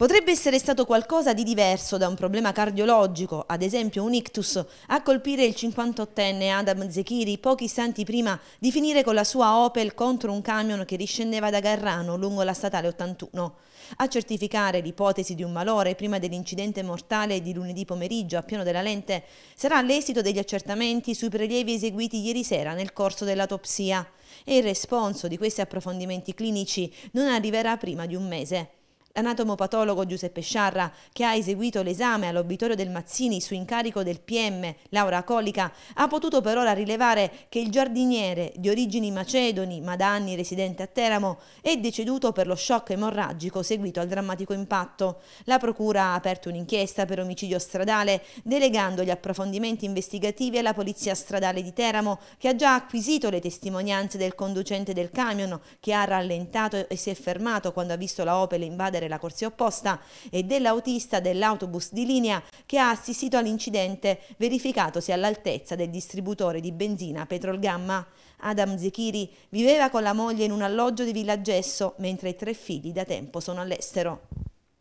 Potrebbe essere stato qualcosa di diverso da un problema cardiologico, ad esempio un ictus, a colpire il 58enne Adam Zekiri pochi istanti prima di finire con la sua Opel contro un camion che riscendeva da Garrano lungo la statale 81. A certificare l'ipotesi di un malore prima dell'incidente mortale di lunedì pomeriggio a Piano della Lente sarà l'esito degli accertamenti sui prelievi eseguiti ieri sera nel corso dell'autopsia e il responso di questi approfondimenti clinici non arriverà prima di un mese. L'anatomopatologo Giuseppe Sciarra, che ha eseguito l'esame all'obitorio del Mazzini su incarico del PM Laura Colica, ha potuto per ora rilevare che il giardiniere, di origini macedoni ma da anni residente a Teramo, è deceduto per lo shock emorragico seguito al drammatico impatto. La procura ha aperto un'inchiesta per omicidio stradale, delegando gli approfondimenti investigativi alla Polizia Stradale di Teramo, che ha già acquisito le testimonianze del conducente del camion, che ha rallentato e si è fermato quando ha visto la Opel invadere prendere la corsia opposta e dell'autista dell'autobus di linea che ha assistito all'incidente verificatosi all'altezza del distributore di benzina Petrol Gamma. Adam Zechiri viveva con la moglie in un alloggio di Villa Gesso mentre i tre figli da tempo sono all'estero.